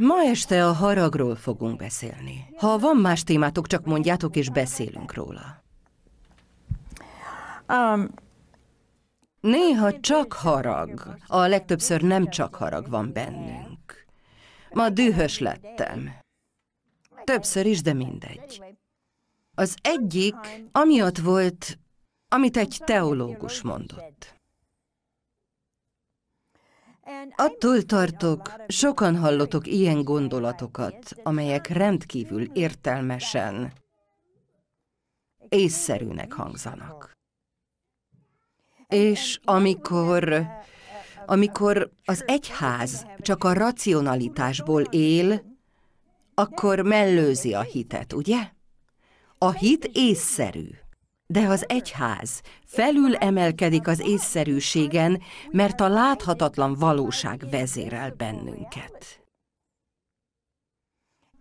Ma este a haragról fogunk beszélni. Ha van más témátok, csak mondjátok, és beszélünk róla. Um, Néha csak harag. A legtöbbször nem csak harag van bennünk. Ma dühös lettem. Többször is, de mindegy. Az egyik, amiatt volt, amit egy teológus mondott. Attól tartok, sokan hallotok ilyen gondolatokat, amelyek rendkívül értelmesen, észszerűnek hangzanak. És amikor, amikor az egyház csak a racionalitásból él, akkor mellőzi a hitet, ugye? A hit észszerű. De az egyház felül emelkedik az észszerűségen, mert a láthatatlan valóság vezérel bennünket.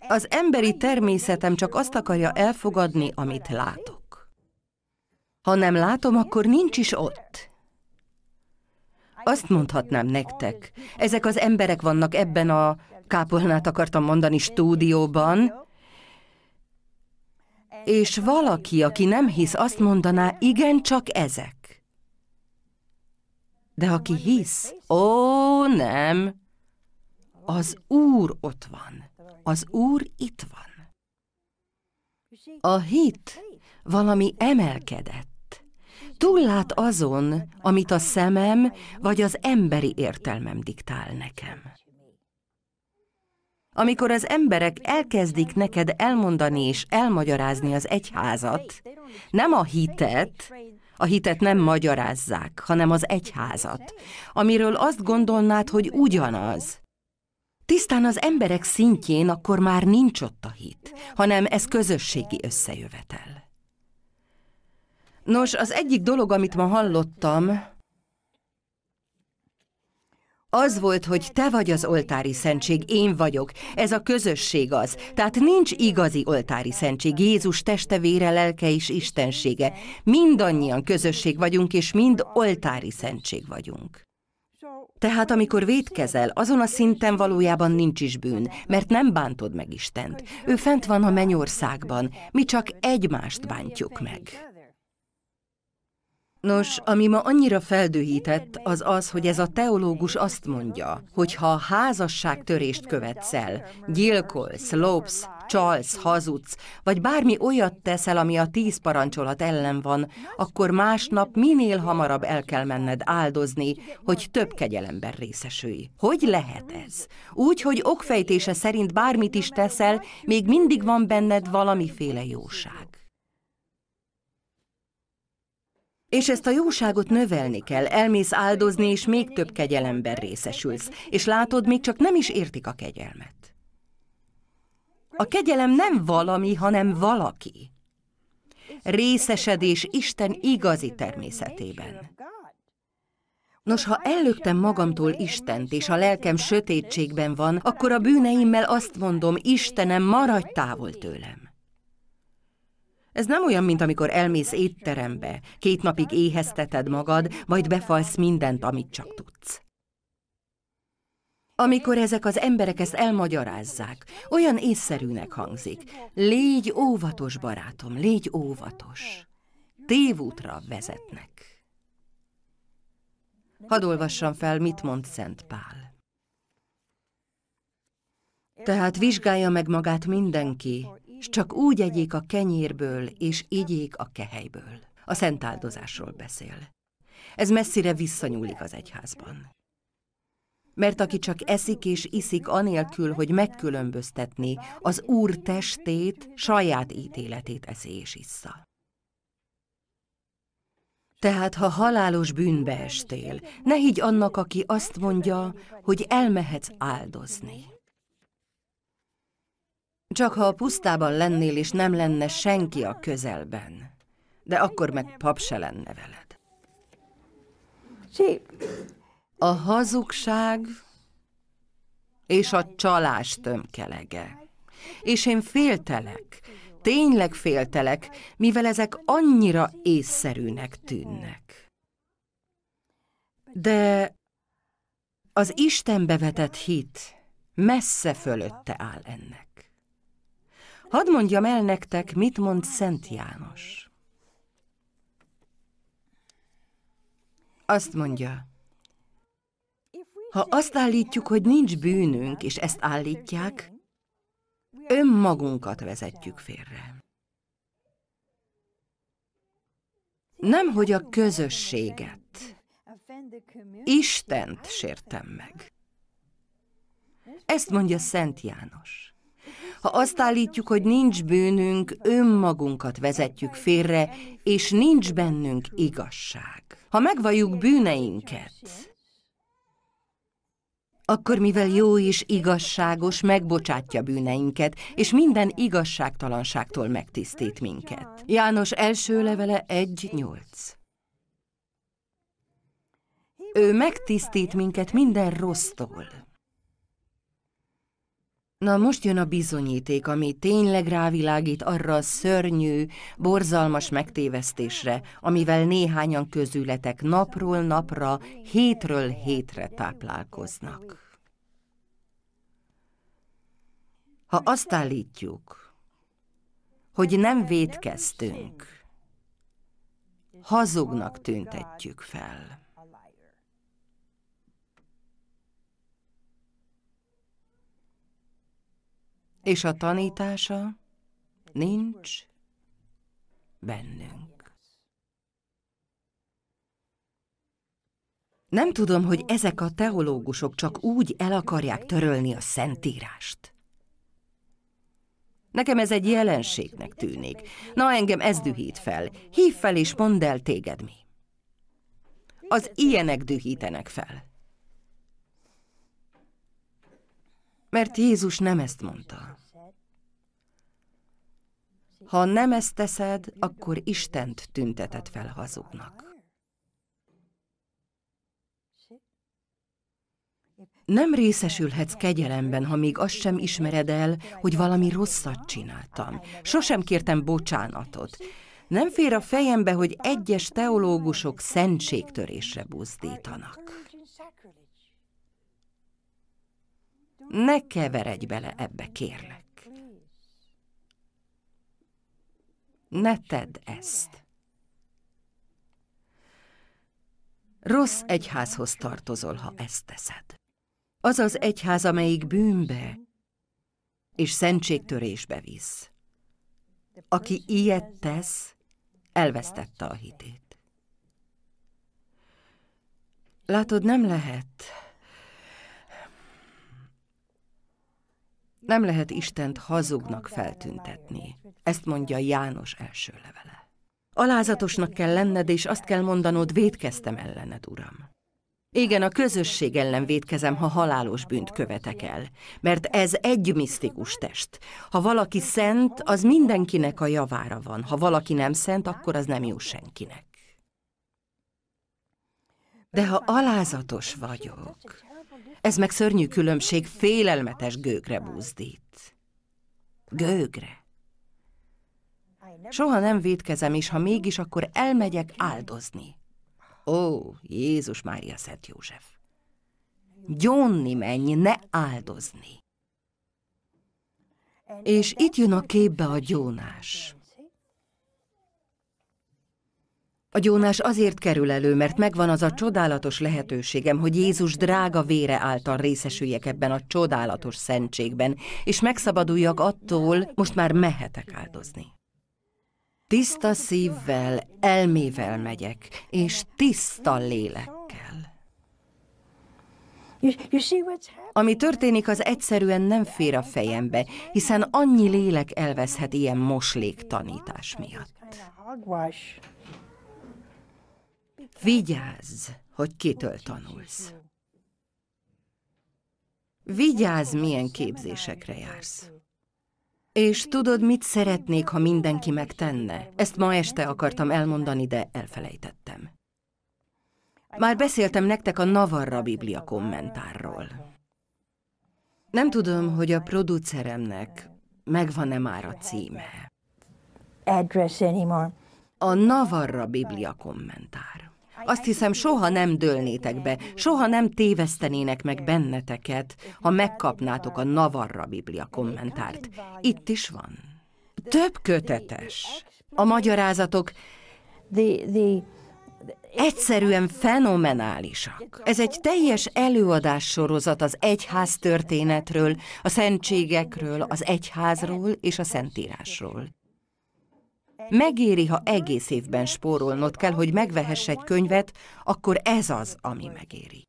Az emberi természetem csak azt akarja elfogadni, amit látok. Ha nem látom, akkor nincs is ott. Azt mondhatnám nektek, ezek az emberek vannak ebben a, kápolnát akartam mondani, stúdióban, és valaki, aki nem hisz, azt mondaná, igen, csak ezek. De aki hisz, ó, nem, az Úr ott van, az Úr itt van. A hit valami emelkedett. Túllát azon, amit a szemem vagy az emberi értelmem diktál nekem amikor az emberek elkezdik neked elmondani és elmagyarázni az egyházat, nem a hitet, a hitet nem magyarázzák, hanem az egyházat, amiről azt gondolnád, hogy ugyanaz. Tisztán az emberek szintjén akkor már nincs ott a hit, hanem ez közösségi összejövetel. Nos, az egyik dolog, amit ma hallottam, az volt, hogy te vagy az oltári szentség, én vagyok. Ez a közösség az. Tehát nincs igazi oltári szentség. Jézus teste, vére, lelke és istensége. Mindannyian közösség vagyunk, és mind oltári szentség vagyunk. Tehát amikor védkezel, azon a szinten valójában nincs is bűn, mert nem bántod meg Istent. Ő fent van a mennyországban, mi csak egymást bántjuk meg. Nos, ami ma annyira feldühített, az az, hogy ez a teológus azt mondja, hogy ha törést követsz el, gyilkolsz, lopsz, csalsz, hazudsz, vagy bármi olyat teszel, ami a tíz parancsolat ellen van, akkor másnap minél hamarabb el kell menned áldozni, hogy több kegyelemben részesülj. Hogy lehet ez? Úgy, hogy okfejtése szerint bármit is teszel, még mindig van benned valamiféle jóság. És ezt a jóságot növelni kell, elmész áldozni, és még több kegyelemben részesülsz. És látod, még csak nem is értik a kegyelmet. A kegyelem nem valami, hanem valaki. Részesedés Isten igazi természetében. Nos, ha ellöktem magamtól Istent, és a lelkem sötétségben van, akkor a bűneimmel azt mondom, Istenem, maradj távol tőlem. Ez nem olyan, mint amikor elmész étterembe, két napig éhezteted magad, majd befalsz mindent, amit csak tudsz. Amikor ezek az emberek ezt elmagyarázzák, olyan észszerűnek hangzik. Légy óvatos, barátom, légy óvatos. Tévútra vezetnek. Hadd olvassam fel, mit mond Szent Pál. Tehát vizsgálja meg magát mindenki, s csak úgy egyék a kenyérből, és igyék a kehelyből. A szentáldozásról beszél. Ez messzire visszanyúlik az egyházban. Mert aki csak eszik és iszik anélkül, hogy megkülönböztetni az Úr testét, saját ítéletét eszi és issza. Tehát, ha halálos bűnbe estél, ne higgy annak, aki azt mondja, hogy elmehetsz áldozni. Csak ha a pusztában lennél, és nem lenne senki a közelben. De akkor meg pap se lenne veled. A hazugság és a csalás tömkelege. És én féltelek, tényleg féltelek, mivel ezek annyira észszerűnek tűnnek. De az Istenbe vetett hit messze fölötte áll ennek. Hadd mondjam el nektek, mit mond Szent János. Azt mondja, ha azt állítjuk, hogy nincs bűnünk, és ezt állítják, önmagunkat vezetjük félre. Nem, hogy a közösséget, Istent sértem meg. Ezt mondja Szent János. Ha azt állítjuk, hogy nincs bűnünk, önmagunkat vezetjük félre, és nincs bennünk igazság. Ha megvalljuk bűneinket, akkor mivel jó és igazságos, megbocsátja bűneinket, és minden igazságtalanságtól megtisztít minket. János első levele 1.8 Ő megtisztít minket minden rossztól. Na most jön a bizonyíték, ami tényleg rávilágít arra a szörnyű, borzalmas megtévesztésre, amivel néhányan közületek napról napra, hétről hétre táplálkoznak. Ha azt állítjuk, hogy nem védkeztünk, hazugnak tüntetjük fel. és a tanítása nincs bennünk. Nem tudom, hogy ezek a teológusok csak úgy el akarják törölni a szentírást. Nekem ez egy jelenségnek tűnik. Na, engem ez dühít fel. Hív fel és mondd el téged mi. Az ilyenek dühítenek fel. Mert Jézus nem ezt mondta. Ha nem ezt teszed, akkor Istent tünteted fel hazugnak. Nem részesülhetsz kegyelemben, ha még azt sem ismered el, hogy valami rosszat csináltam. Sosem kértem bocsánatot. Nem fér a fejembe, hogy egyes teológusok szentségtörésre buzdítanak. Ne keveredj bele ebbe, kérlek. Ne tedd ezt. Rossz egyházhoz tartozol, ha ezt teszed. Az az egyház, amelyik bűnbe és szentségtörésbe visz. Aki ilyet tesz, elvesztette a hitét. Látod, nem lehet... Nem lehet Istent hazugnak feltüntetni. Ezt mondja János első levele. Alázatosnak kell lenned, és azt kell mondanod, védkeztem ellened, Uram. Igen, a közösség ellen védkezem, ha halálos bűnt követek el, mert ez egy misztikus test. Ha valaki szent, az mindenkinek a javára van, ha valaki nem szent, akkor az nem jó senkinek. De ha alázatos vagyok, ez meg szörnyű különbség félelmetes gőgre búzdít. Gőgre. Soha nem védkezem, és ha mégis, akkor elmegyek áldozni. Ó, Jézus Mária Szent József! Gyónni menj, ne áldozni! És itt jön a képbe a gyónás. A gyónás azért kerül elő, mert megvan az a csodálatos lehetőségem, hogy Jézus drága vére által részesüljek ebben a csodálatos szentségben, és megszabaduljak attól, most már mehetek áldozni. Tiszta szívvel, elmével megyek, és tiszta lélekkel. Ami történik, az egyszerűen nem fér a fejembe, hiszen annyi lélek elveszhet ilyen moslék tanítás miatt. Vigyázz, hogy kitől tanulsz. Vigyázz, milyen képzésekre jársz. És tudod, mit szeretnék, ha mindenki megtenne? Ezt ma este akartam elmondani, de elfelejtettem. Már beszéltem nektek a Navarra Biblia kommentárról. Nem tudom, hogy a produceremnek megvan-e már a címe. Address anymore a Navarra Biblia kommentár. Azt hiszem, soha nem dőlnétek be, soha nem tévesztenének meg benneteket, ha megkapnátok a Navarra Biblia kommentárt. Itt is van. Több kötetes. A magyarázatok egyszerűen fenomenálisak. Ez egy teljes előadássorozat az egyház történetről, a szentségekről, az egyházról és a szentírásról. Megéri, ha egész évben spórolnod kell, hogy megvehess egy könyvet, akkor ez az, ami megéri.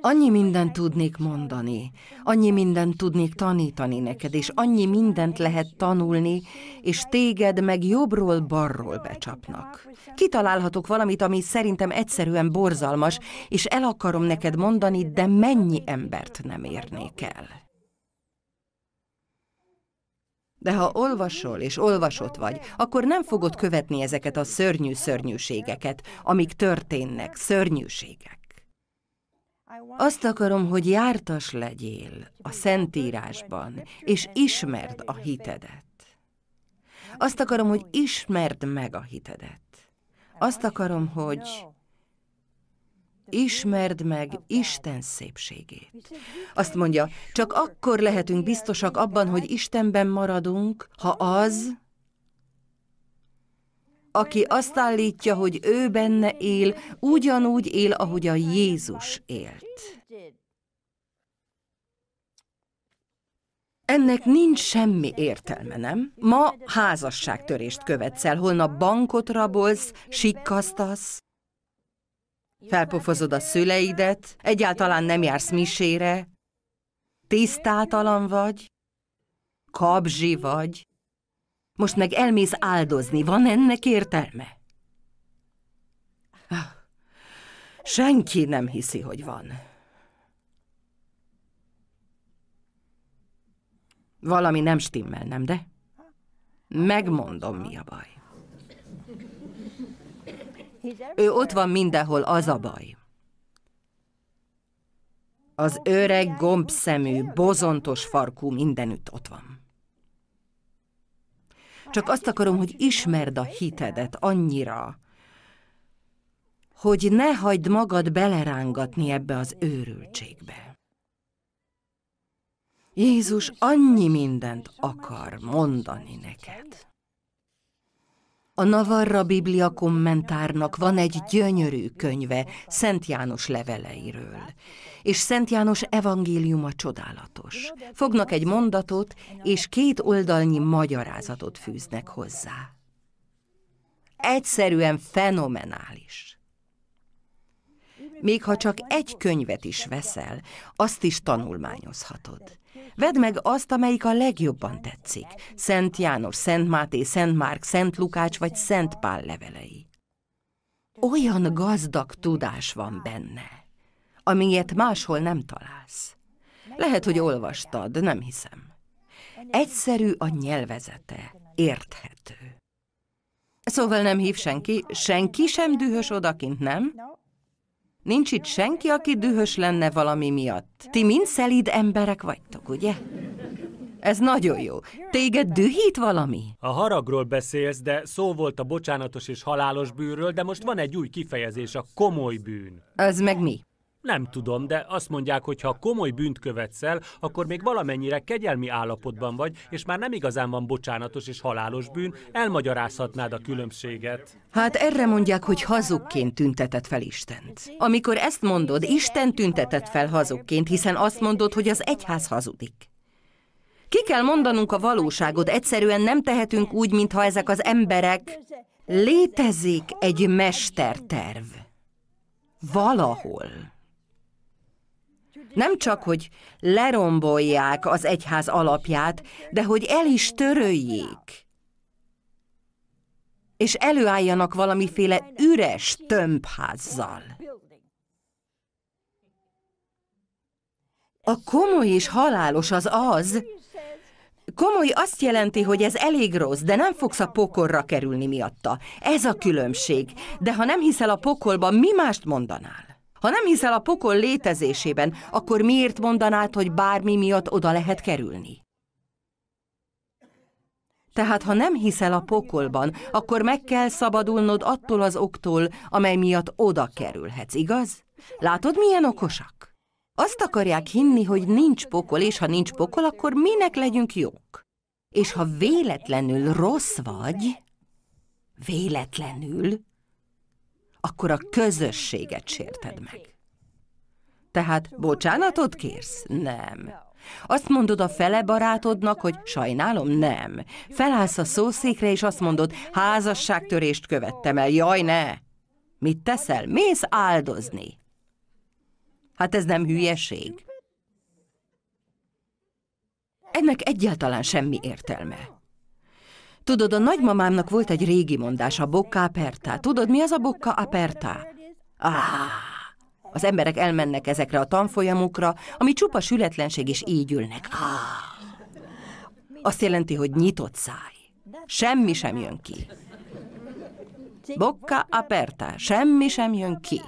Annyi mindent tudnék mondani, annyi mindent tudnék tanítani neked, és annyi mindent lehet tanulni, és téged meg jobbról barról becsapnak. Kitalálhatok valamit, ami szerintem egyszerűen borzalmas, és el akarom neked mondani, de mennyi embert nem érnék el. De ha olvasol és olvasott vagy, akkor nem fogod követni ezeket a szörnyű szörnyűségeket, amik történnek, szörnyűségek. Azt akarom, hogy jártas legyél a Szentírásban, és ismerd a hitedet. Azt akarom, hogy ismerd meg a hitedet. Azt akarom, hogy Ismerd meg Isten szépségét. Azt mondja, csak akkor lehetünk biztosak abban, hogy Istenben maradunk, ha az, aki azt állítja, hogy ő benne él, ugyanúgy él, ahogy a Jézus élt. Ennek nincs semmi értelme, nem? Ma házasságtörést követsz el, holnap bankot rabolsz, sikkasztasz, felpofozod a szüleidet, egyáltalán nem jársz misére, tisztátalan vagy, kabzsi vagy, most meg elmész áldozni, van ennek értelme? Ah, senki nem hiszi, hogy van. Valami nem stimmel, nem de? Megmondom, mi a baj. Ő ott van mindenhol, az a baj. Az öreg gombszemű, bozontos farkú mindenütt ott van. Csak azt akarom, hogy ismerd a hitedet annyira, hogy ne hagyd magad belerángatni ebbe az őrültségbe. Jézus annyi mindent akar mondani neked. A Navarra Biblia kommentárnak van egy gyönyörű könyve Szent János leveleiről, és Szent János evangéliuma csodálatos. Fognak egy mondatot, és két oldalnyi magyarázatot fűznek hozzá. Egyszerűen fenomenális. Még ha csak egy könyvet is veszel, azt is tanulmányozhatod. Vedd meg azt, amelyik a legjobban tetszik. Szent János, Szent Máté, Szent Márk, Szent Lukács vagy Szent Pál levelei. Olyan gazdag tudás van benne, amilyet máshol nem találsz. Lehet, hogy olvastad, nem hiszem. Egyszerű a nyelvezete, érthető. Szóval nem hív senki, senki sem dühös odakint, nem? Nincs itt senki, aki dühös lenne valami miatt. Ti mind szelíd emberek vagytok, ugye? Ez nagyon jó. Téged dühít valami? A haragról beszélsz, de szó volt a bocsánatos és halálos bűnről, de most van egy új kifejezés, a komoly bűn. Ez meg mi? Nem tudom, de azt mondják, hogy ha komoly bűnt követsz el, akkor még valamennyire kegyelmi állapotban vagy, és már nem igazán van bocsánatos és halálos bűn, elmagyarázhatnád a különbséget. Hát erre mondják, hogy hazugként tüntetett fel Istent. Amikor ezt mondod, Isten tüntetett fel hazugként, hiszen azt mondod, hogy az egyház hazudik. Ki kell mondanunk a valóságot, egyszerűen nem tehetünk úgy, mintha ezek az emberek... Létezik egy mesterterv. Valahol. Nem csak, hogy lerombolják az egyház alapját, de hogy el is töröljék. És előálljanak valamiféle üres tömbházzal. A komoly és halálos az az, Komoly azt jelenti, hogy ez elég rossz, de nem fogsz a pokorra kerülni miatta. Ez a különbség. De ha nem hiszel a pokolba, mi mást mondanál? Ha nem hiszel a pokol létezésében, akkor miért mondanád, hogy bármi miatt oda lehet kerülni? Tehát ha nem hiszel a pokolban, akkor meg kell szabadulnod attól az októl, amely miatt oda kerülhetsz, igaz? Látod, milyen okosak? Azt akarják hinni, hogy nincs pokol, és ha nincs pokol, akkor minek legyünk jók? És ha véletlenül rossz vagy, véletlenül, akkor a közösséget sérted meg. Tehát bocsánatot kérsz? Nem. Azt mondod a fele barátodnak, hogy sajnálom, nem. Felállsz a szószékre, és azt mondod, házasságtörést követtem el, jaj ne! Mit teszel? Mész áldozni. Hát ez nem hülyeség. Ennek egyáltalán semmi értelme. Tudod, a nagymamámnak volt egy régi mondása, bocca aperta. Tudod, mi az a bocca aperta? Ah, az emberek elmennek ezekre a tanfolyamokra, ami csupa sületlenség, és így ülnek. Ah, azt jelenti, hogy nyitott száj. Semmi sem jön ki. Bocca aperta, semmi sem jön ki.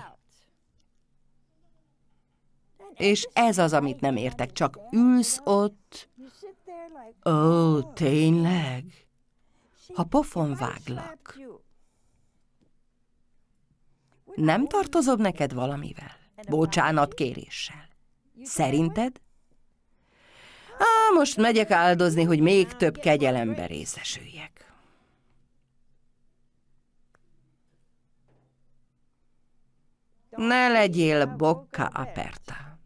És ez az, amit nem értek, csak ülsz ott. Ó, tényleg? ha pofon váglak? Nem tartozom neked valamivel? Bocsánat kéréssel. Szerinted? Á, most megyek áldozni, hogy még több kegyelembe részesüljek. Ne legyél bokka aperta.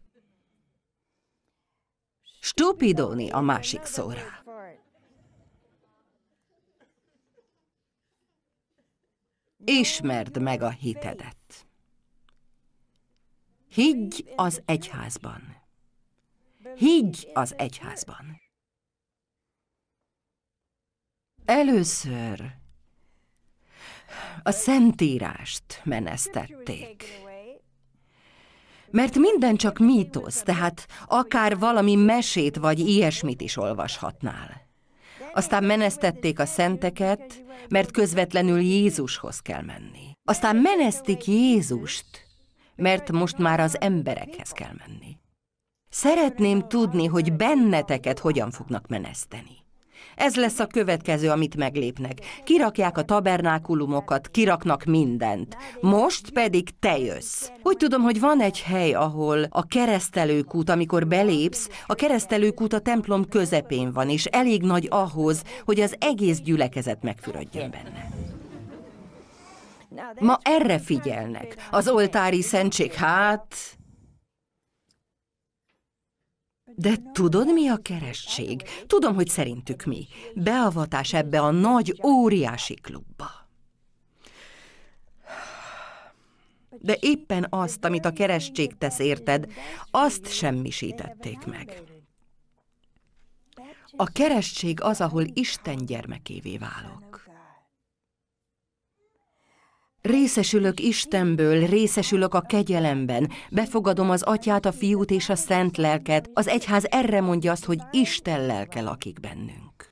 Stupidóni a másik szóra. ismerd meg a hitedet. Higgy az egyházban. Higgy az egyházban. Először a szentírást menesztették. Mert minden csak mítosz, tehát akár valami mesét vagy ilyesmit is olvashatnál. Aztán menesztették a szenteket, mert közvetlenül Jézushoz kell menni. Aztán menesztik Jézust, mert most már az emberekhez kell menni. Szeretném tudni, hogy benneteket hogyan fognak meneszteni. Ez lesz a következő, amit meglépnek. Kirakják a tabernákulumokat, kiraknak mindent. Most pedig te jössz. Úgy tudom, hogy van egy hely, ahol a keresztelőkút, amikor belépsz, a keresztelőkút a templom közepén van, és elég nagy ahhoz, hogy az egész gyülekezet megfürödjön benne. Ma erre figyelnek. Az oltári szentség hát... De tudod, mi a keresztség? Tudom, hogy szerintük mi. Beavatás ebbe a nagy, óriási klubba. De éppen azt, amit a keresztség tesz, érted, azt semmisítették meg. A keresztség az, ahol Isten gyermekévé válok. Részesülök Istenből, részesülök a kegyelemben, befogadom az atyát, a fiút és a szent lelket. Az egyház erre mondja azt, hogy Isten lelke lakik bennünk.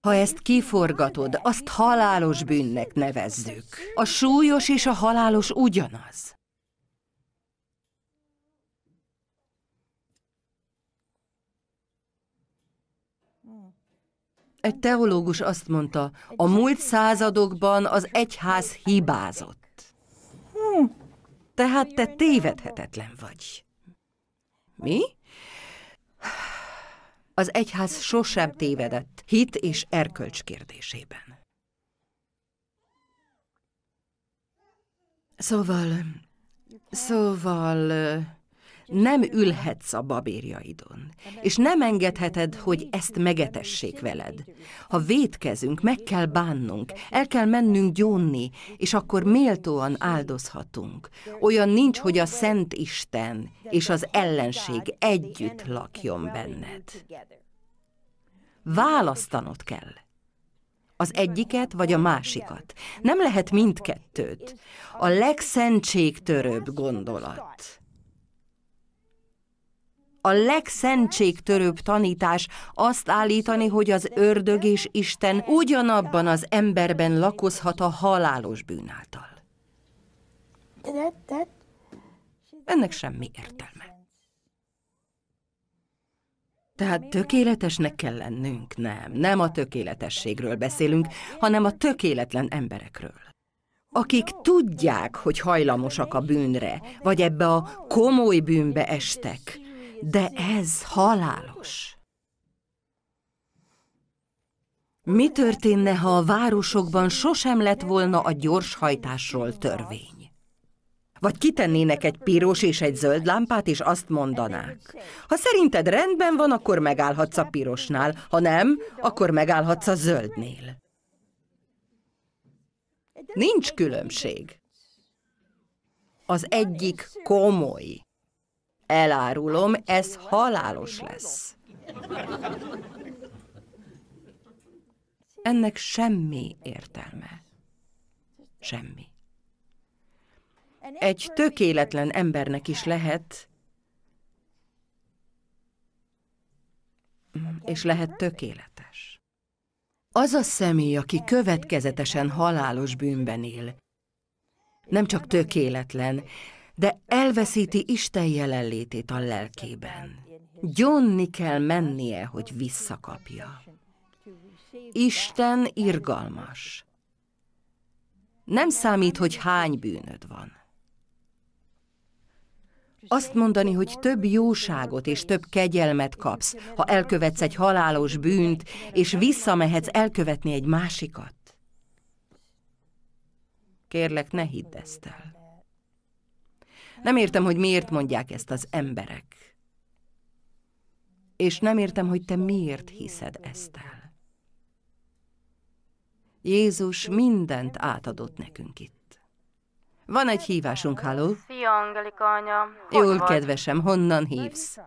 Ha ezt kiforgatod, azt halálos bűnnek nevezzük. A súlyos és a halálos ugyanaz. Egy teológus azt mondta, a múlt századokban az egyház hibázott. Hmm. Tehát te tévedhetetlen vagy. Mi? Az egyház sosem tévedett hit és erkölcs kérdésében. Szóval, szóval nem ülhetsz a babérjaidon, és nem engedheted, hogy ezt megetessék veled. Ha védkezünk, meg kell bánnunk, el kell mennünk gyónni, és akkor méltóan áldozhatunk. Olyan nincs, hogy a Szent Isten és az ellenség együtt lakjon benned. Választanod kell az egyiket vagy a másikat. Nem lehet mindkettőt. A legszentségtörőbb gondolat a legszentségtörőbb tanítás azt állítani, hogy az ördög és Isten ugyanabban az emberben lakozhat a halálos bűn által. Ennek semmi értelme. Tehát tökéletesnek kell lennünk? Nem, nem a tökéletességről beszélünk, hanem a tökéletlen emberekről akik tudják, hogy hajlamosak a bűnre, vagy ebbe a komoly bűnbe estek, de ez halálos. Mi történne, ha a városokban sosem lett volna a gyorshajtásról törvény? Vagy kitennének egy piros és egy zöld lámpát, és azt mondanák. Ha szerinted rendben van, akkor megállhatsz a pirosnál, ha nem, akkor megállhatsz a zöldnél. Nincs különbség. Az egyik komoly, Elárulom, ez halálos lesz. Ennek semmi értelme. Semmi. Egy tökéletlen embernek is lehet, és lehet tökéletes. Az a személy, aki következetesen halálos bűnben él, nem csak tökéletlen, de elveszíti Isten jelenlétét a lelkében. Gyónni kell mennie, hogy visszakapja. Isten irgalmas. Nem számít, hogy hány bűnöd van. Azt mondani, hogy több jóságot és több kegyelmet kapsz, ha elkövetsz egy halálos bűnt, és visszamehetsz elkövetni egy másikat. Kérlek, ne hidd ezt el. Nem értem, hogy miért mondják ezt az emberek. És nem értem, hogy te miért hiszed ezt el. Jézus mindent átadott nekünk itt. Van egy hívásunk, háló? Szia, Angelika anya. Hogy Jól, vagy? kedvesem, honnan hívsz?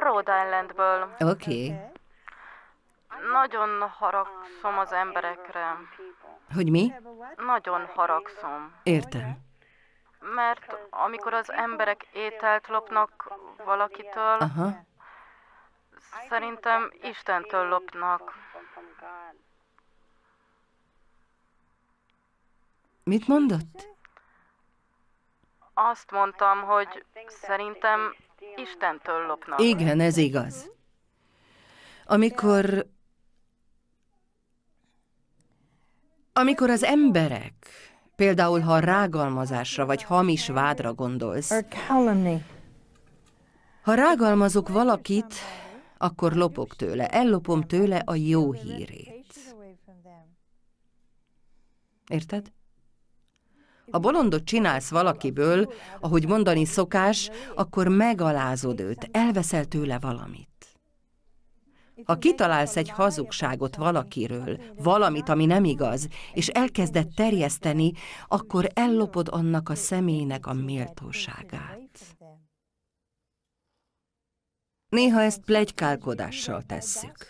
Rhode Islandből. Oké. Okay. Nagyon haragszom az emberekre. Hogy mi? Nagyon haragszom. Értem mert amikor az emberek ételt lopnak valakitől, Aha. szerintem Istentől lopnak. Mit mondott? Azt mondtam, hogy szerintem Istentől lopnak. Igen, ez igaz. Amikor amikor az emberek Például, ha rágalmazásra vagy hamis vádra gondolsz. Ha rágalmazok valakit, akkor lopok tőle, ellopom tőle a jó hírét. Érted? Ha bolondot csinálsz valakiből, ahogy mondani szokás, akkor megalázod őt, elveszel tőle valamit. Ha kitalálsz egy hazugságot valakiről, valamit, ami nem igaz, és elkezded terjeszteni, akkor ellopod annak a személynek a méltóságát. Néha ezt plegykálkodással tesszük.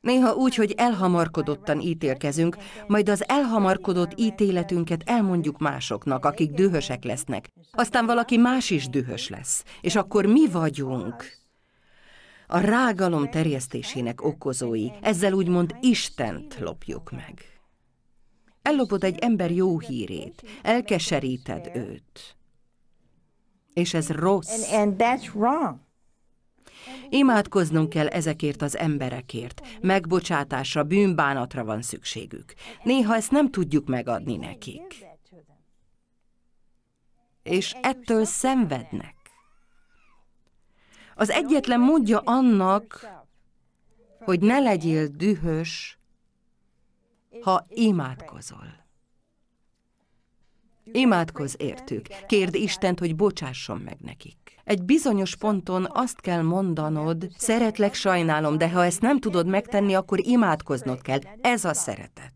Néha úgy, hogy elhamarkodottan ítélkezünk, majd az elhamarkodott ítéletünket elmondjuk másoknak, akik dühösek lesznek. Aztán valaki más is dühös lesz, és akkor mi vagyunk a rágalom terjesztésének okozói, ezzel úgymond Istent lopjuk meg. Ellopod egy ember jó hírét, elkeseríted őt. És ez rossz. Imádkoznunk kell ezekért az emberekért. Megbocsátásra, bűnbánatra van szükségük. Néha ezt nem tudjuk megadni nekik. És ettől szenvednek. Az egyetlen módja annak, hogy ne legyél dühös, ha imádkozol. Imádkozz értük, kérd Istent, hogy bocsásson meg nekik. Egy bizonyos ponton azt kell mondanod, szeretlek, sajnálom, de ha ezt nem tudod megtenni, akkor imádkoznod kell. Ez a szeretet.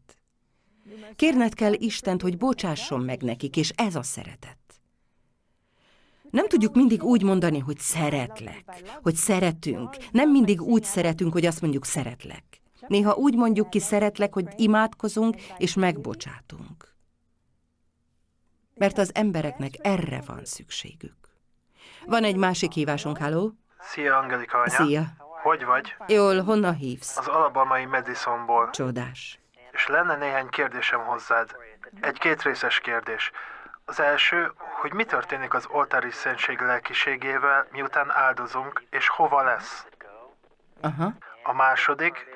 Kérned kell Istent, hogy bocsásson meg nekik, és ez a szeretet. Nem tudjuk mindig úgy mondani, hogy szeretlek, hogy szeretünk. Nem mindig úgy szeretünk, hogy azt mondjuk szeretlek. Néha úgy mondjuk ki szeretlek, hogy imádkozunk és megbocsátunk. Mert az embereknek erre van szükségük. Van egy másik hívásunk, háló? Szia, Angelika anya. Szia. Hogy vagy? Jól, honnan hívsz? Az alabamai Madisonból. Csodás. És lenne néhány kérdésem hozzád. Egy kétrészes kérdés. Az első, hogy mi történik az oltári szentség lelkiségével, miután áldozunk, és hova lesz. Aha. A második,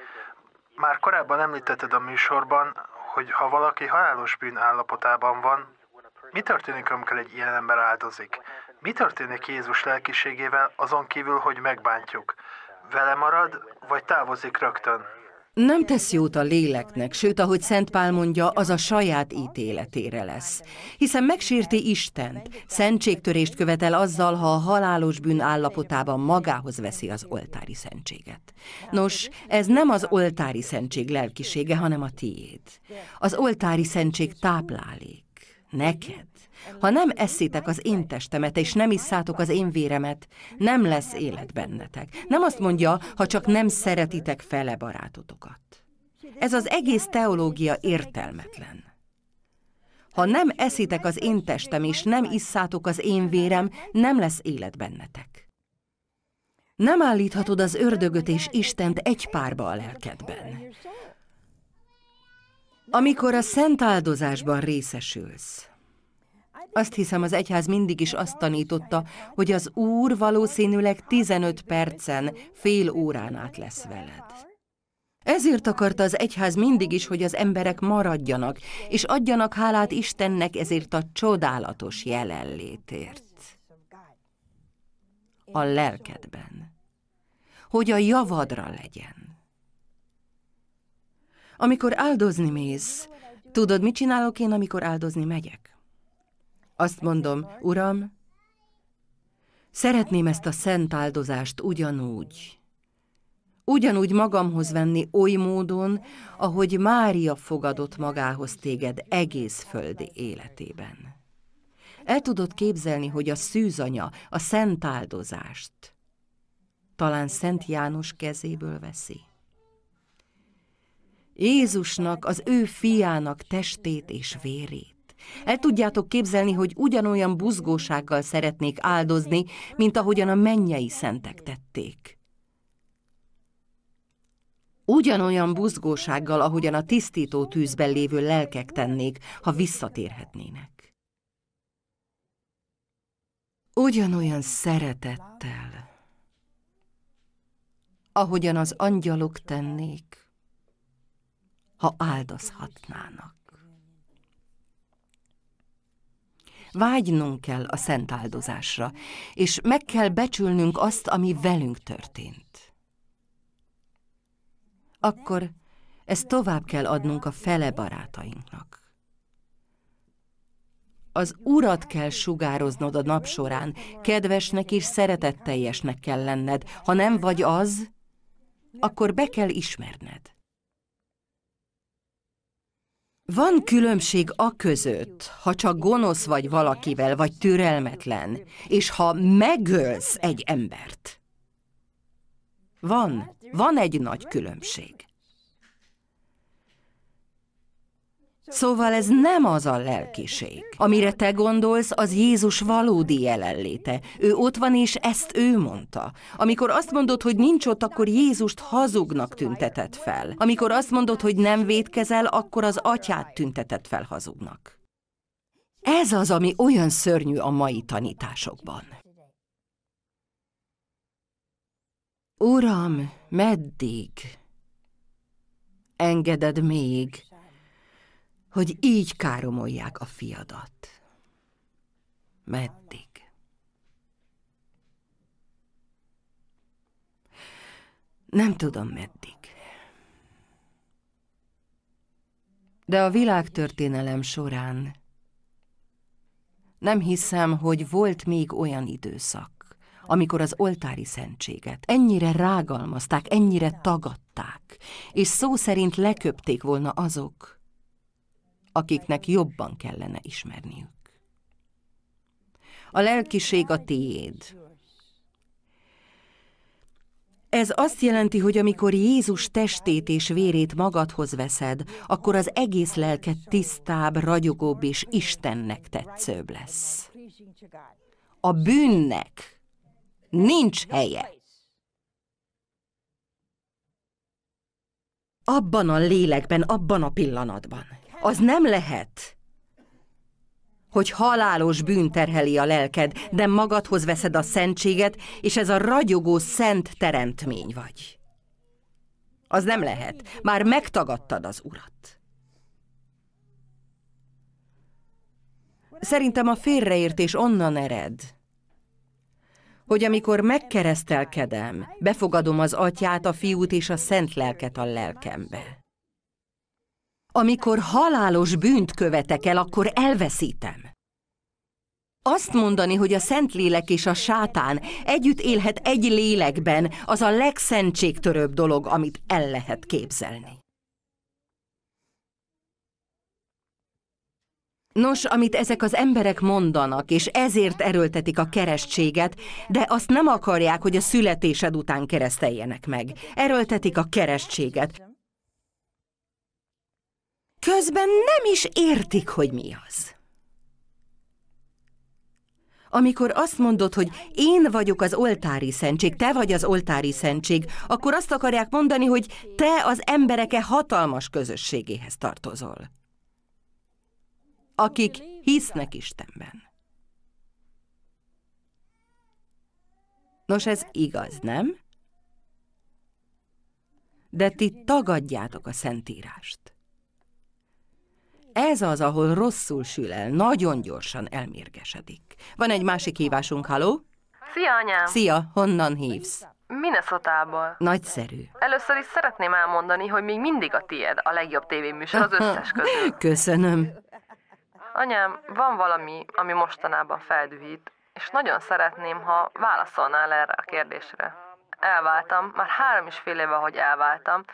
már korábban említetted a műsorban, hogy ha valaki halálos bűn állapotában van, mi történik, amikor egy ilyen ember áldozik? Mi történik Jézus lelkiségével azon kívül, hogy megbántjuk? Vele marad, vagy távozik rögtön? Nem tesz jót a léleknek, sőt, ahogy Szent Pál mondja, az a saját ítéletére lesz. Hiszen megsérti Istent, szentségtörést követel azzal, ha a halálos bűn állapotában magához veszi az oltári szentséget. Nos, ez nem az oltári szentség lelkisége, hanem a tiéd. Az oltári szentség táplálék. Neked ha nem eszitek az én testemet, és nem isszátok az én véremet, nem lesz élet bennetek. Nem azt mondja, ha csak nem szeretitek fele barátotokat. Ez az egész teológia értelmetlen. Ha nem eszitek az én testem, és nem isszátok az én vérem, nem lesz élet bennetek. Nem állíthatod az ördögöt és Istent egy párba a lelkedben. Amikor a szent áldozásban részesülsz, azt hiszem, az egyház mindig is azt tanította, hogy az Úr valószínűleg 15 percen, fél órán át lesz veled. Ezért akarta az egyház mindig is, hogy az emberek maradjanak, és adjanak hálát Istennek ezért a csodálatos jelenlétért. A lelkedben. Hogy a javadra legyen. Amikor áldozni mész, tudod, mit csinálok én, amikor áldozni megyek? Azt mondom, Uram, szeretném ezt a szent áldozást ugyanúgy, ugyanúgy magamhoz venni oly módon, ahogy Mária fogadott magához téged egész földi életében. El tudod képzelni, hogy a szűzanya, a szent áldozást talán Szent János kezéből veszi. Jézusnak, az ő fiának testét és vérét el tudjátok képzelni, hogy ugyanolyan buzgósággal szeretnék áldozni, mint ahogyan a mennyei szentek tették. Ugyanolyan buzgósággal, ahogyan a tisztító tűzben lévő lelkek tennék, ha visszatérhetnének. Ugyanolyan szeretettel, ahogyan az angyalok tennék, ha áldozhatnának. Vágynunk kell a szent áldozásra, és meg kell becsülnünk azt, ami velünk történt. Akkor ezt tovább kell adnunk a fele barátainknak. Az urat kell sugároznod a nap során, kedvesnek és szeretetteljesnek kell lenned, ha nem vagy az, akkor be kell ismerned. Van különbség a között, ha csak gonosz vagy valakivel, vagy türelmetlen, és ha megölsz egy embert. Van, van egy nagy különbség. Szóval ez nem az a lelkiség. Amire te gondolsz, az Jézus valódi jelenléte. Ő ott van, és ezt ő mondta. Amikor azt mondod, hogy nincs ott, akkor Jézust hazugnak tüntetett fel. Amikor azt mondod, hogy nem védkezel, akkor az atyát tüntetett fel hazugnak. Ez az, ami olyan szörnyű a mai tanításokban. Uram, meddig? Engeded még, hogy így káromolják a fiadat. Meddig? Nem tudom meddig. De a világtörténelem során nem hiszem, hogy volt még olyan időszak, amikor az oltári szentséget ennyire rágalmazták, ennyire tagadták, és szó szerint leköpték volna azok, akiknek jobban kellene ismerniük. A lelkiség a tiéd. Ez azt jelenti, hogy amikor Jézus testét és vérét magadhoz veszed, akkor az egész lelked tisztább, ragyogóbb és Istennek tetszőbb lesz. A bűnnek nincs helye. Abban a lélekben, abban a pillanatban. Az nem lehet, hogy halálos bűn terheli a lelked, de magadhoz veszed a szentséget, és ez a ragyogó szent teremtmény vagy. Az nem lehet, már megtagadtad az urat. Szerintem a félreértés onnan ered, hogy amikor megkeresztelkedem, befogadom az atyát, a fiút és a szent lelket a lelkembe. Amikor halálos bűnt követek el, akkor elveszítem. Azt mondani, hogy a Szentlélek és a sátán együtt élhet egy lélekben, az a legszentségtörőbb dolog, amit el lehet képzelni. Nos, amit ezek az emberek mondanak, és ezért erőltetik a keresztséget, de azt nem akarják, hogy a születésed után kereszteljenek meg. Erőltetik a keresztséget, Közben nem is értik, hogy mi az. Amikor azt mondod, hogy én vagyok az oltári szentség, te vagy az oltári szentség, akkor azt akarják mondani, hogy te az embereke hatalmas közösségéhez tartozol. Akik hisznek Istenben. Nos, ez igaz, nem? De ti tagadjátok a Szentírást. Ez az, ahol rosszul sül el, nagyon gyorsan elmérgesedik. Van egy másik hívásunk, haló? Szia, anyám! Szia, honnan hívsz? Minnesotából. Nagyszerű. Először is szeretném elmondani, hogy még mindig a tied a legjobb tévéműsor az összes közül. Köszönöm. Anyám, van valami, ami mostanában feldühít, és nagyon szeretném, ha válaszolnál erre a kérdésre. Elváltam, már három is fél éve, hogy elváltam,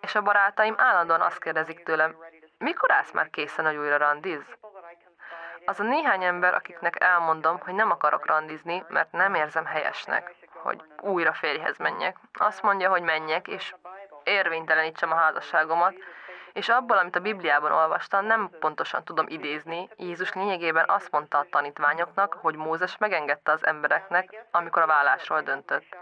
és a barátaim állandóan azt kérdezik tőlem, mikor állsz már készen, hogy újra randiz? Az a néhány ember, akiknek elmondom, hogy nem akarok randizni, mert nem érzem helyesnek, hogy újra férjhez menjek. Azt mondja, hogy menjek, és érvénytelenítsem a házasságomat, és abból, amit a Bibliában olvastam, nem pontosan tudom idézni, Jézus lényegében azt mondta a tanítványoknak, hogy Mózes megengedte az embereknek, amikor a vállásról döntött.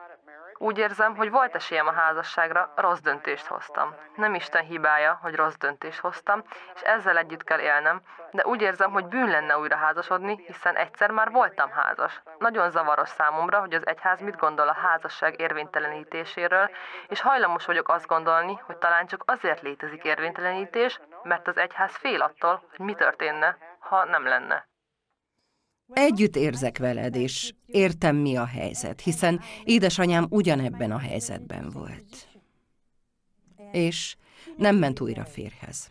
Úgy érzem, hogy volt esélyem a házasságra, rossz döntést hoztam. Nem Isten hibája, hogy rossz döntést hoztam, és ezzel együtt kell élnem, de úgy érzem, hogy bűn lenne újra házasodni, hiszen egyszer már voltam házas. Nagyon zavaros számomra, hogy az egyház mit gondol a házasság érvénytelenítéséről, és hajlamos vagyok azt gondolni, hogy talán csak azért létezik érvénytelenítés, mert az egyház fél attól, hogy mi történne, ha nem lenne. Együtt érzek veled, és értem, mi a helyzet, hiszen édesanyám ugyanebben a helyzetben volt. És nem ment újra férhez.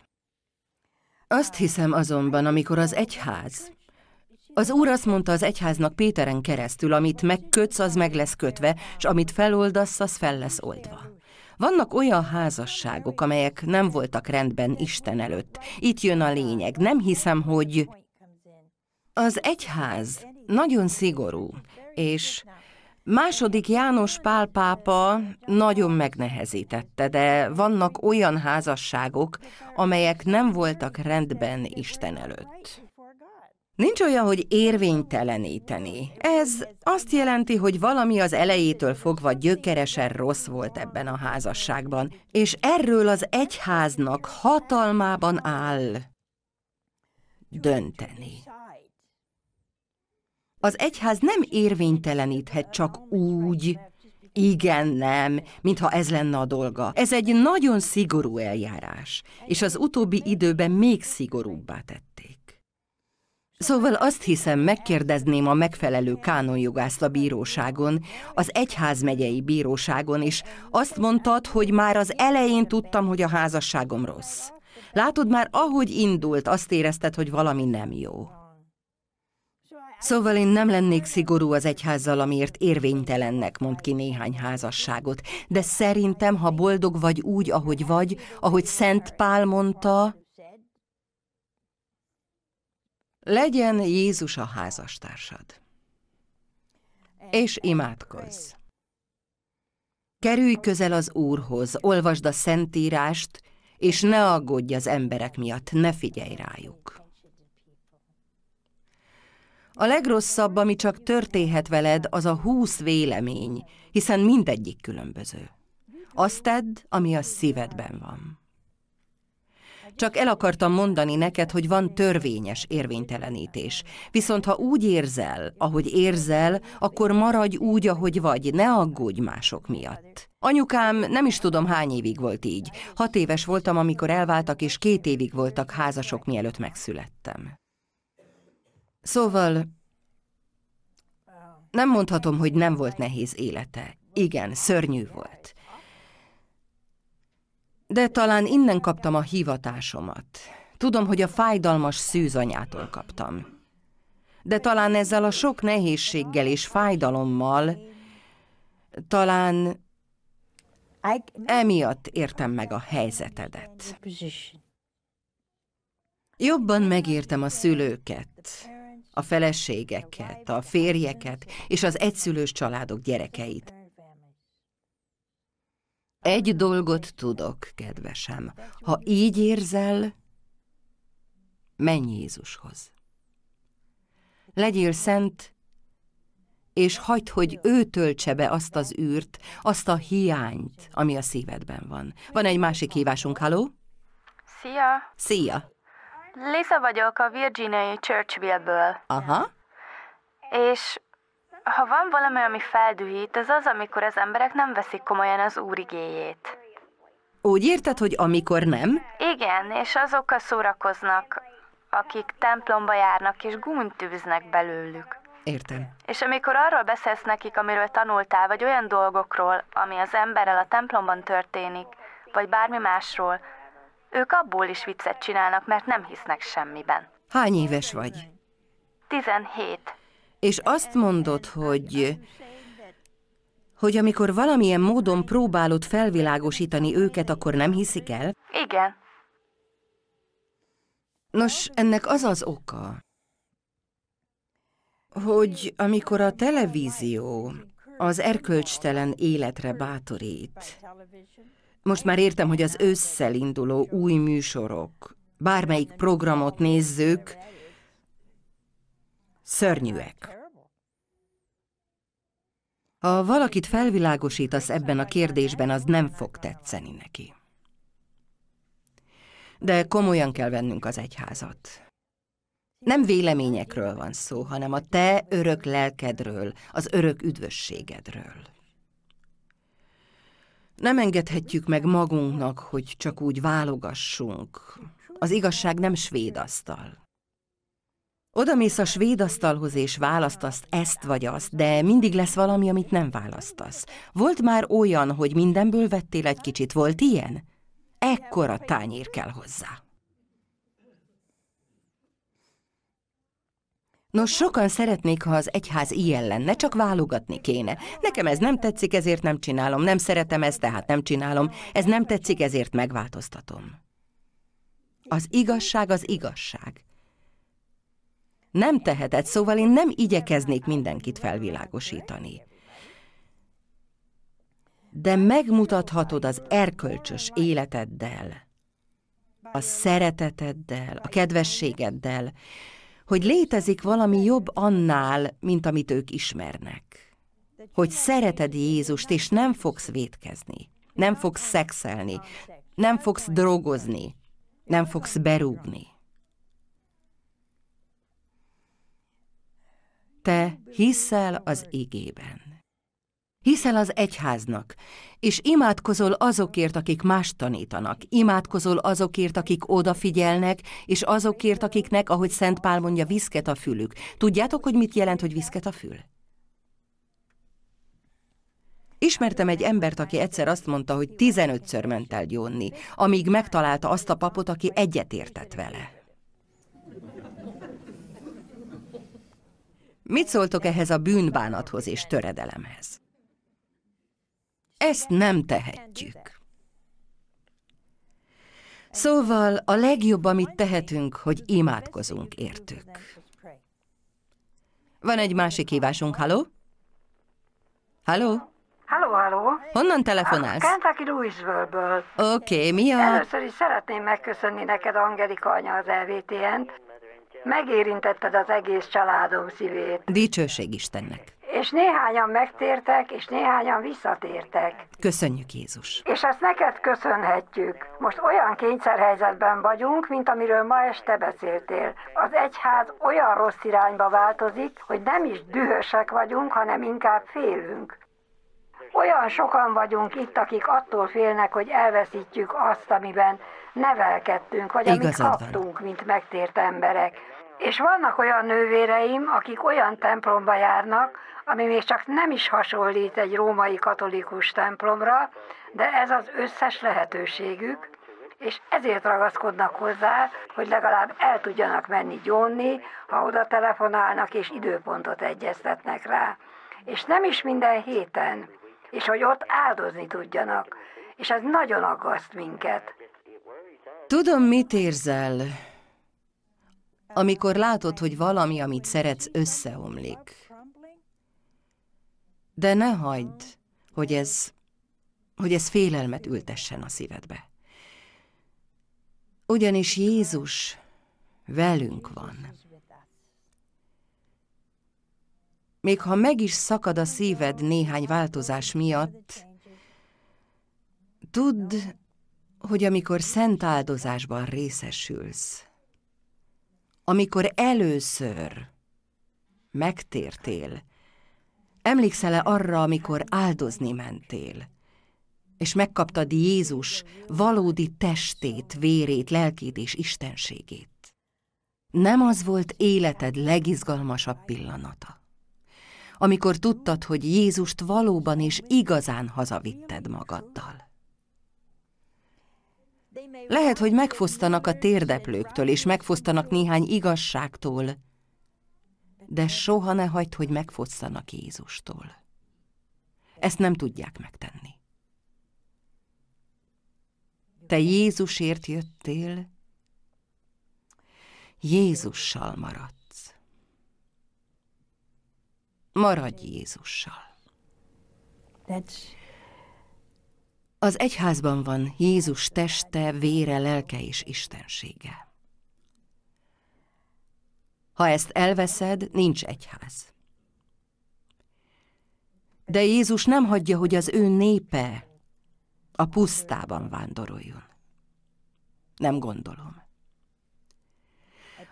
Azt hiszem azonban, amikor az egyház... Az úr azt mondta az egyháznak Péteren keresztül, amit megkötsz, az meg lesz kötve, és amit feloldasz, az fel lesz oldva. Vannak olyan házasságok, amelyek nem voltak rendben Isten előtt. Itt jön a lényeg. Nem hiszem, hogy az egyház nagyon szigorú, és Második János Pál pápa nagyon megnehezítette, de vannak olyan házasságok, amelyek nem voltak rendben Isten előtt. Nincs olyan, hogy érvényteleníteni. Ez azt jelenti, hogy valami az elejétől fogva gyökeresen rossz volt ebben a házasságban, és erről az egyháznak hatalmában áll dönteni az egyház nem érvényteleníthet csak úgy, igen, nem, mintha ez lenne a dolga. Ez egy nagyon szigorú eljárás, és az utóbbi időben még szigorúbbá tették. Szóval azt hiszem, megkérdezném a megfelelő kánonjogászt a bíróságon, az egyházmegyei bíróságon, is, azt mondtad, hogy már az elején tudtam, hogy a házasságom rossz. Látod, már ahogy indult, azt érezted, hogy valami nem jó. Szóval én nem lennék szigorú az egyházzal, amiért érvénytelennek mond ki néhány házasságot, de szerintem, ha boldog vagy úgy, ahogy vagy, ahogy Szent Pál mondta, legyen Jézus a házastársad. És imádkozz. Kerülj közel az Úrhoz, olvasd a Szentírást, és ne aggódj az emberek miatt, ne figyelj rájuk. A legrosszabb, ami csak történhet veled, az a húsz vélemény, hiszen mindegyik különböző. Azt tedd, ami a szívedben van. Csak el akartam mondani neked, hogy van törvényes érvénytelenítés. Viszont ha úgy érzel, ahogy érzel, akkor maradj úgy, ahogy vagy, ne aggódj mások miatt. Anyukám nem is tudom hány évig volt így. Hat éves voltam, amikor elváltak, és két évig voltak házasok, mielőtt megszülettem. Szóval nem mondhatom, hogy nem volt nehéz élete. Igen, szörnyű volt. De talán innen kaptam a hivatásomat. Tudom, hogy a fájdalmas szűzanyától kaptam. De talán ezzel a sok nehézséggel és fájdalommal, talán emiatt értem meg a helyzetedet. Jobban megértem a szülőket a feleségeket, a férjeket és az egyszülős családok gyerekeit. Egy dolgot tudok, kedvesem, ha így érzel, menj Jézushoz. Legyél szent, és hagyd, hogy ő töltse be azt az űrt, azt a hiányt, ami a szívedben van. Van egy másik hívásunk, haló? Szia! Szia! Lisa vagyok a Virginiai Churchville-ből. Aha. És ha van valami, ami feldühít, az az, amikor az emberek nem veszik komolyan az úrigéjét. Úgy érted, hogy amikor nem? Igen, és azokkal szórakoznak, akik templomba járnak és gúnytűznek belőlük. Értem. És amikor arról beszélsz nekik, amiről tanultál, vagy olyan dolgokról, ami az emberrel a templomban történik, vagy bármi másról, ők abból is viccet csinálnak, mert nem hisznek semmiben. Hány éves vagy? 17. És azt mondod, hogy hogy amikor valamilyen módon próbálod felvilágosítani őket, akkor nem hiszik el? Igen. Nos, ennek az az oka, hogy amikor a televízió az erkölcstelen életre bátorít, most már értem, hogy az ősszel induló új műsorok, bármelyik programot nézzük, szörnyűek. Ha valakit felvilágosítasz ebben a kérdésben, az nem fog tetszeni neki. De komolyan kell vennünk az egyházat. Nem véleményekről van szó, hanem a te örök lelkedről, az örök üdvösségedről. Nem engedhetjük meg magunknak, hogy csak úgy válogassunk. Az igazság nem svéd asztal. Oda mész a svéd asztalhoz és választasz ezt vagy azt, de mindig lesz valami, amit nem választasz. Volt már olyan, hogy mindenből vettél egy kicsit, volt ilyen? Ekkora tányér kell hozzá. Nos, sokan szeretnék, ha az egyház ilyen lenne, csak válogatni kéne. Nekem ez nem tetszik, ezért nem csinálom, nem szeretem ezt, tehát nem csinálom, ez nem tetszik, ezért megváltoztatom. Az igazság az igazság. Nem teheted, szóval én nem igyekeznék mindenkit felvilágosítani. De megmutathatod az erkölcsös életeddel, a szereteteddel, a kedvességeddel, hogy létezik valami jobb annál, mint amit ők ismernek. Hogy szereted Jézust, és nem fogsz vétkezni, nem fogsz szexelni, nem fogsz drogozni, nem fogsz berúgni. Te hiszel az igében. Hiszel az egyháznak, és imádkozol azokért, akik más tanítanak, imádkozol azokért, akik odafigyelnek, és azokért, akiknek, ahogy Szent Pál mondja, viszket a fülük. Tudjátok, hogy mit jelent, hogy viszket a fül? Ismertem egy embert, aki egyszer azt mondta, hogy 15-ször ment el gyónni, amíg megtalálta azt a papot, aki egyetértett vele. Mit szóltok ehhez a bűnbánathoz és töredelemhez? Ezt nem tehetjük. Szóval a legjobb, amit tehetünk, hogy imádkozunk értük. Van egy másik hívásunk, haló? Haló? Halló, halló. Honnan telefonálsz? Kentucky Louisville-ből. Oké, okay, mi a... Először is szeretném megköszönni neked, Angelika anya, az LVTN-t. Megérintetted az egész családom szívét. Dicsőség Istennek és néhányan megtértek, és néhányan visszatértek. Köszönjük Jézus! És ezt neked köszönhetjük. Most olyan kényszerhelyzetben vagyunk, mint amiről ma este beszéltél. Az egyház olyan rossz irányba változik, hogy nem is dühösek vagyunk, hanem inkább félünk. Olyan sokan vagyunk itt, akik attól félnek, hogy elveszítjük azt, amiben nevelkedtünk, vagy Igazad amit kaptunk, van. mint megtért emberek. És vannak olyan nővéreim, akik olyan templomba járnak, ami még csak nem is hasonlít egy római katolikus templomra, de ez az összes lehetőségük, és ezért ragaszkodnak hozzá, hogy legalább el tudjanak menni gyónni, ha oda telefonálnak és időpontot egyeztetnek rá. És nem is minden héten, és hogy ott áldozni tudjanak. És ez nagyon aggaszt minket. Tudom, mit érzel, amikor látod, hogy valami, amit szeretsz, összeomlik. De ne hagyd, hogy ez, hogy ez félelmet ültessen a szívedbe. Ugyanis Jézus velünk van. Még ha meg is szakad a szíved néhány változás miatt, tudd, hogy amikor szent áldozásban részesülsz, amikor először megtértél, emlékszel-e arra, amikor áldozni mentél, és megkaptad Jézus valódi testét, vérét, lelkét és istenségét? Nem az volt életed legizgalmasabb pillanata, amikor tudtad, hogy Jézust valóban és igazán hazavitted magaddal. Lehet, hogy megfosztanak a térdeplőktől, és megfosztanak néhány igazságtól, de soha ne hagyd, hogy megfosszanak Jézustól. Ezt nem tudják megtenni. Te Jézusért jöttél, Jézussal maradsz. Maradj Jézussal. That's... Az egyházban van Jézus teste, vére, lelke és istensége. Ha ezt elveszed, nincs egyház. De Jézus nem hagyja, hogy az ő népe a pusztában vándoroljon. Nem gondolom.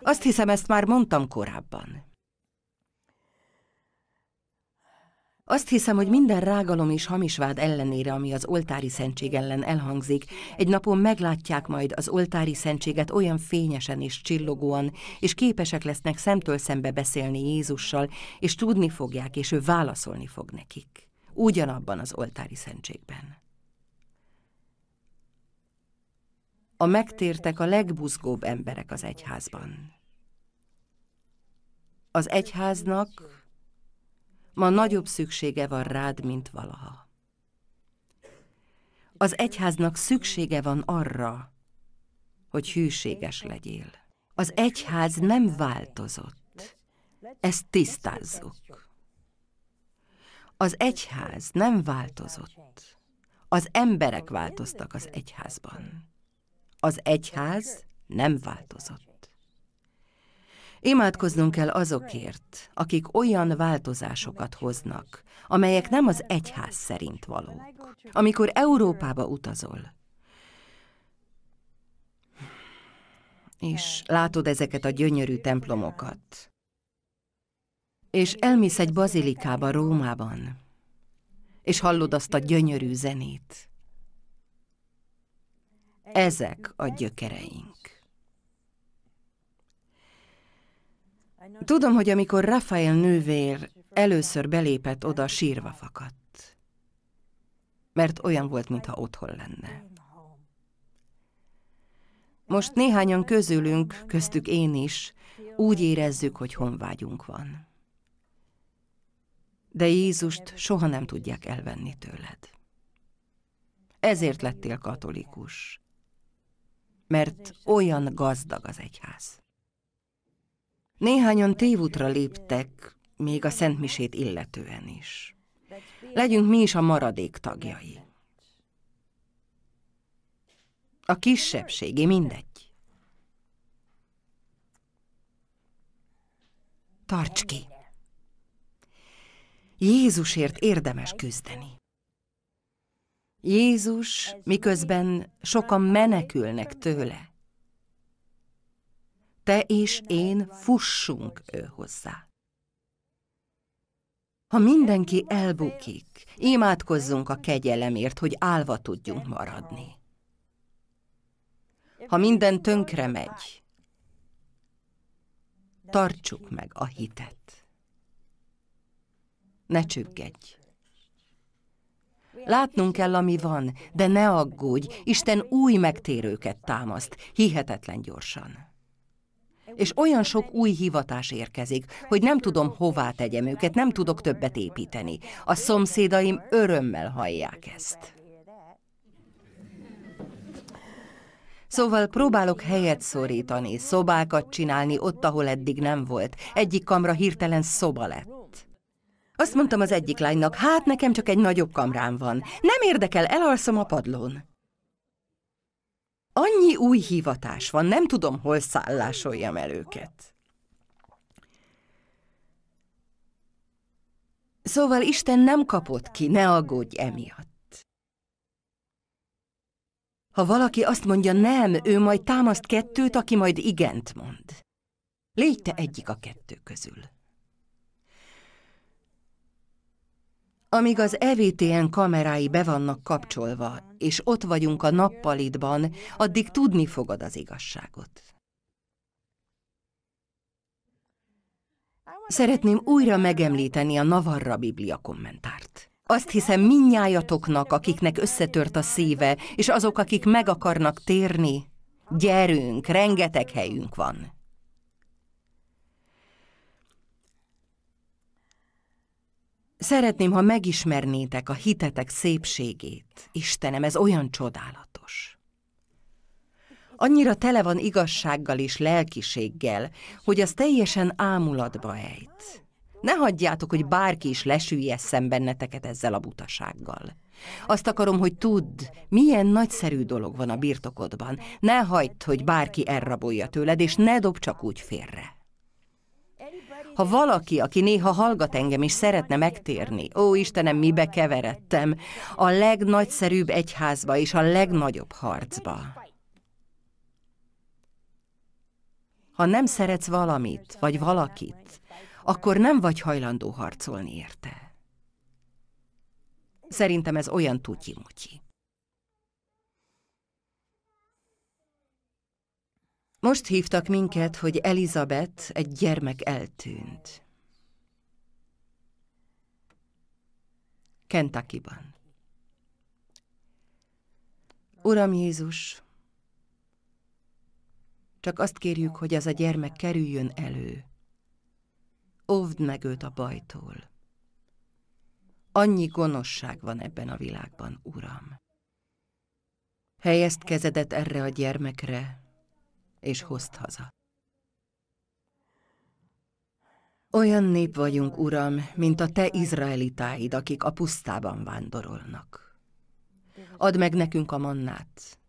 Azt hiszem, ezt már mondtam korábban. Azt hiszem, hogy minden rágalom és hamisvád ellenére, ami az oltári szentség ellen elhangzik, egy napon meglátják majd az oltári szentséget olyan fényesen és csillogóan, és képesek lesznek szemtől szembe beszélni Jézussal, és tudni fogják, és ő válaszolni fog nekik. Ugyanabban az oltári szentségben. A megtértek a legbuzgóbb emberek az egyházban. Az egyháznak ma nagyobb szüksége van rád, mint valaha. Az egyháznak szüksége van arra, hogy hűséges legyél. Az egyház nem változott. Ezt tisztázzuk. Az egyház nem változott. Az emberek változtak az egyházban. Az egyház nem változott. Imádkoznunk kell azokért, akik olyan változásokat hoznak, amelyek nem az egyház szerint valók. Amikor Európába utazol, és látod ezeket a gyönyörű templomokat, és elmész egy bazilikába Rómában, és hallod azt a gyönyörű zenét. Ezek a gyökereink. Tudom, hogy amikor Rafael nővér először belépett oda, sírva fakadt. Mert olyan volt, mintha otthon lenne. Most néhányan közülünk, köztük én is, úgy érezzük, hogy honvágyunk van. De Jézust soha nem tudják elvenni tőled. Ezért lettél katolikus, mert olyan gazdag az egyház. Néhányan tévútra léptek, még a szentmisét illetően is. Legyünk mi is a maradék tagjai. A kisebbségi mindegy. Tarts ki! Jézusért érdemes küzdeni. Jézus, miközben sokan menekülnek tőle, te és én fussunk ő hozzá. Ha mindenki elbukik, imádkozzunk a kegyelemért, hogy álva tudjunk maradni. Ha minden tönkre megy, tartsuk meg a hitet. Ne csüggedj. Látnunk kell, ami van, de ne aggódj, Isten új megtérőket támaszt, hihetetlen gyorsan és olyan sok új hivatás érkezik, hogy nem tudom, hová tegyem őket, nem tudok többet építeni. A szomszédaim örömmel hallják ezt. Szóval próbálok helyet szorítani, szobákat csinálni ott, ahol eddig nem volt. Egyik kamra hirtelen szoba lett. Azt mondtam az egyik lánynak, hát nekem csak egy nagyobb kamrám van. Nem érdekel, elalszom a padlón. Annyi új hivatás van, nem tudom, hol szállásoljam el őket. Szóval Isten nem kapott ki, ne aggódj emiatt. Ha valaki azt mondja nem, ő majd támaszt kettőt, aki majd igent mond. Légy te egyik a kettő közül. Amíg az EVTN kamerái be vannak kapcsolva, és ott vagyunk a nappalitban, addig tudni fogod az igazságot. Szeretném újra megemlíteni a Navarra Biblia kommentárt. Azt hiszem minnyájatoknak, akiknek összetört a szíve, és azok, akik meg akarnak térni, gyerünk, rengeteg helyünk van. Szeretném, ha megismernétek a hitetek szépségét. Istenem, ez olyan csodálatos. Annyira tele van igazsággal és lelkiséggel, hogy az teljesen ámulatba ejt. Ne hagyjátok, hogy bárki is lesüljesszen benneteket ezzel a butasággal. Azt akarom, hogy tudd, milyen nagyszerű dolog van a birtokodban. Ne hagyd, hogy bárki elrabolja tőled, és ne dob csak úgy félre. Ha valaki, aki néha hallgat engem és szeretne megtérni, ó Istenem, mibe keveredtem, a legnagyszerűbb egyházba és a legnagyobb harcba. Ha nem szeretsz valamit, vagy valakit, akkor nem vagy hajlandó harcolni érte. Szerintem ez olyan tutyi-mutyi. Most hívtak minket, hogy Elizabeth, egy gyermek eltűnt. Kentakiban. Uram Jézus, csak azt kérjük, hogy ez a gyermek kerüljön elő. Óvd meg őt a bajtól. Annyi gonoszság van ebben a világban, Uram. Helyezd kezedet erre a gyermekre, és hozd haza. Olyan nép vagyunk, Uram, mint a te izraelitáid, akik a pusztában vándorolnak. Add meg nekünk a mannát.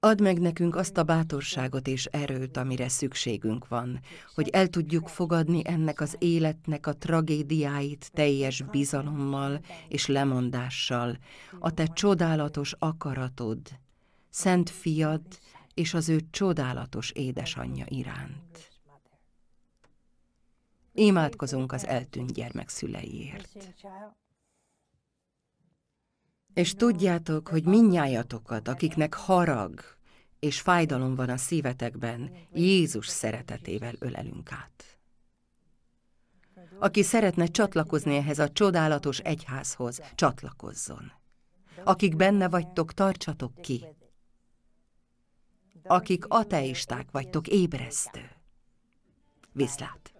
Add meg nekünk azt a bátorságot és erőt, amire szükségünk van, hogy el tudjuk fogadni ennek az életnek a tragédiáit teljes bizalommal és lemondással, a te csodálatos akaratod, szent fiad és az ő csodálatos édesanyja iránt. Imádkozunk az eltűnt gyermek szüleiért. És tudjátok, hogy minnyájatokat, akiknek harag és fájdalom van a szívetekben, Jézus szeretetével ölelünk át. Aki szeretne csatlakozni ehhez a csodálatos egyházhoz, csatlakozzon. Akik benne vagytok, tartsatok ki, akik ateisták vagytok, ébresztő. Viszlát!